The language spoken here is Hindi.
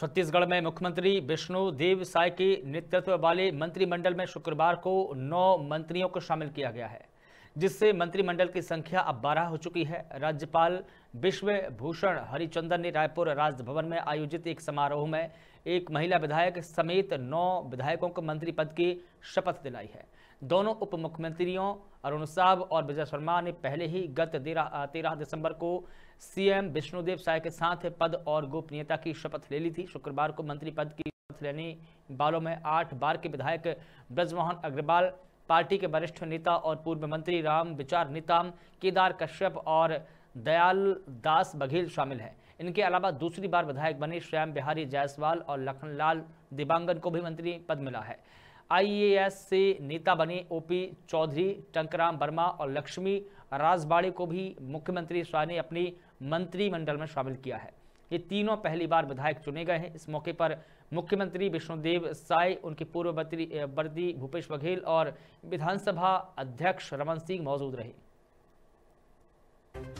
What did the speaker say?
छत्तीसगढ़ में मुख्यमंत्री विष्णु देव साय के नेतृत्व वाले मंत्रिमंडल में शुक्रवार को नौ मंत्रियों को शामिल किया गया है जिससे मंत्रिमंडल की संख्या अब बारह हो चुकी है राज्यपाल विश्व भूषण हरिचंदन ने रायपुर राजभवन में आयोजित एक समारोह में एक महिला विधायक समेत नौ विधायकों को मंत्री पद की शपथ दिलाई है दोनों उप मुख्यमंत्रियों अरुण साहब और विजय शर्मा ने पहले ही गत तेरह दिसंबर को सीएम विष्णुदेव साय के साथ पद और गोपनीयता की शपथ ले ली थी शुक्रवार को मंत्री पद की शपथ लेने वालों में आठ बार के विधायक ब्रजमोहन अग्रवाल पार्टी के वरिष्ठ नेता और पूर्व मंत्री राम विचार नेता केदार कश्यप और दयाल दास बघेल शामिल हैं इनके अलावा दूसरी बार विधायक बने श्याम बिहारी जायसवाल और लखनलाल दिबांगन को भी मंत्री पद मिला है आईएएस से नेता बने ओपी चौधरी टंकराम वर्मा और लक्ष्मी राजबाड़े को भी मुख्यमंत्री शाह ने अपनी मंत्रिमंडल में शामिल किया है ये तीनों पहली बार विधायक चुने गए हैं इस मौके पर मुख्यमंत्री विष्णुदेव साय उनके पूर्व मंत्री भूपेश बघेल और विधानसभा अध्यक्ष रमन सिंह मौजूद रहे